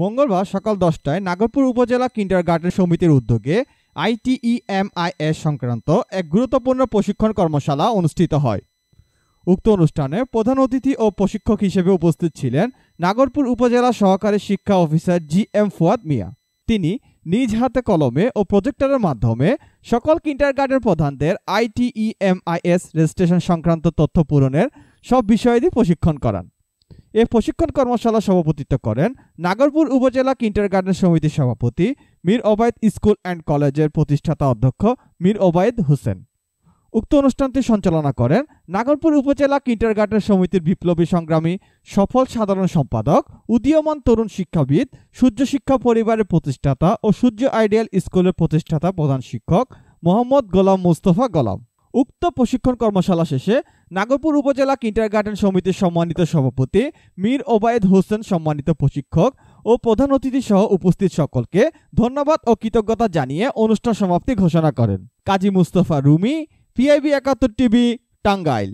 মঙ্গলবার সকাল দশটায় নাগরপুর উপজেলা কিন্ডার গার্ডেন সমিতির উদ্যোগে আইটিইএমআইএস সংক্রান্ত এক গুরুত্বপূর্ণ প্রশিক্ষণ কর্মশালা অনুষ্ঠিত হয় উক্ত অনুষ্ঠানে প্রধান অতিথি ও প্রশিক্ষক হিসেবে উপস্থিত ছিলেন নাগরপুর উপজেলা সহকারী শিক্ষা officer G M Fuad Mia তিনি নিজ হাতে কলমে ও প্রজেক্টরের মাধ্যমে সকল কিন্ডারগার্ডেন প্রধানদের আইটিইএমআইএস রেজিস্ট্রেশন সংক্রান্ত তথ্য পূরণের সব বিষয়াদি প্রশিক্ষণ করান এ প্রশিক্ষণ কর্মশালা সভাপতিত্ব করেন নাগরপুর উপজেলা কিন্টারগার্ডেন সমিতির সভাপতি মীর ওবায়দ স্কুল অ্যান্ড কলেজের প্রতিষ্ঠাতা অধ্যক্ষ মীর ওবায়দ হোসেন উক্ত অনুষ্ঠানটি সঞ্চালনা করেন নাগরপুর উপজেলা কিন্টারগার্ডেন সমিতির বিপ্লবী সংগ্রামী সফল সাধারণ সম্পাদক উদীয়মান তরুণ শিক্ষাবিদ সূর্য শিক্ষা পরিবারের প্রতিষ্ঠাতা ও সূর্য আইডিয়াল স্কুলের প্রতিষ্ঠাতা প্রধান শিক্ষক মোহাম্মদ গোলাম মোস্তফা গোলাম উক্ত প্রশিক্ষণ কর্মশালা শেষে নাগরপুর উপজেলা কিন্টারগার্টেন সমিতির সম্মানিত সভাপতি মীর ওবায়েদ হোসেন সম্মানিত প্রশিক্ষক ও প্রধান অতিথি সহ উপস্থিত সকলকে ধন্যবাদ ও কৃতজ্ঞতা জানিয়ে অনুষ্ঠান সমাপ্তি ঘোষণা করেন কাজী মুস্তফা রুমি পিআইবি একাত্তর টিভি টাঙ্গাইল